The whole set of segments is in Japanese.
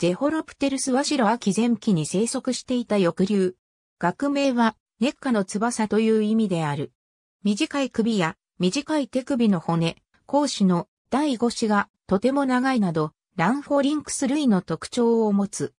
ゼホロプテルスは白秋前期に生息していた翼竜。学名は、熱下の翼という意味である。短い首や短い手首の骨、甲師の第五子がとても長いなど、ランフォリンクス類の特徴を持つ。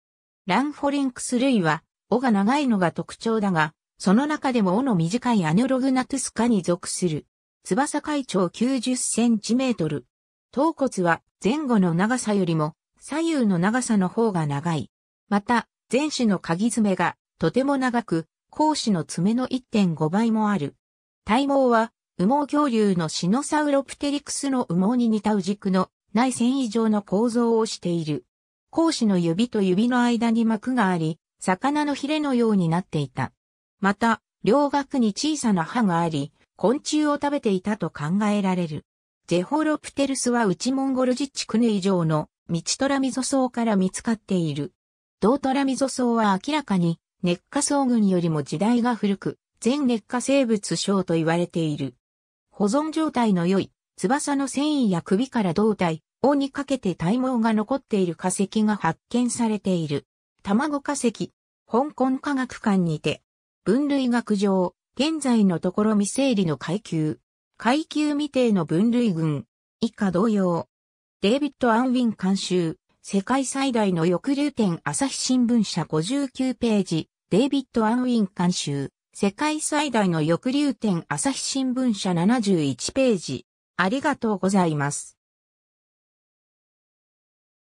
ランフォリンクス類は、尾が長いのが特徴だが、その中でも尾の短いアネログナトゥスカに属する。翼海長90センチメートル。頭骨は前後の長さよりも左右の長さの方が長い。また、前肢の鍵爪がとても長く、後肢の爪の1.5倍もある。体毛は、羽毛恐竜のシノサウロプテリクスの羽毛に似た羽軸の内繊維状の構造をしている。後肢の指と指の間に膜があり、魚のヒレのようになっていた。また、両額に小さな歯があり、昆虫を食べていたと考えられる。ゼホロプテルスは内モンゴル自治区ネ以上のミチトラミゾ層から見つかっている。道トラミゾ層は明らかに、熱化層群よりも時代が古く、全熱化生物症と言われている。保存状態の良い、翼の繊維や首から胴体、尾にかけて体毛が残っている化石が発見されている。卵化石、香港科学館にて、分類学上、現在のところ未整理の階級、階級未定の分類群、以下同様、デイビッド・アンウィン監修、世界最大の抑留店朝日新聞社59ページ、デイビッド・アンウィン監修、世界最大の抑留店朝日新聞社71ページ。ありがとうございます。